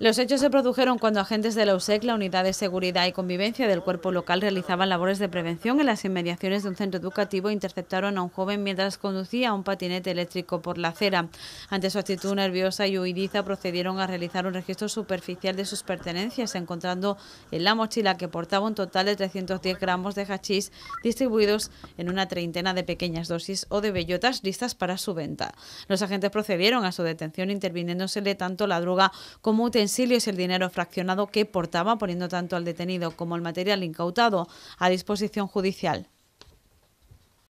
Los hechos se produjeron cuando agentes de la USEC, la Unidad de Seguridad y Convivencia del Cuerpo Local, realizaban labores de prevención en las inmediaciones de un centro educativo e interceptaron a un joven mientras conducía un patinete eléctrico por la acera. Ante su actitud nerviosa y huidiza, procedieron a realizar un registro superficial de sus pertenencias, encontrando en la mochila que portaba un total de 310 gramos de hachís distribuidos en una treintena de pequeñas dosis o de bellotas listas para su venta. Los agentes procedieron a su detención interviniéndosele tanto la droga como utensilios el dinero fraccionado que portaba, poniendo tanto al detenido como el material incautado a disposición judicial.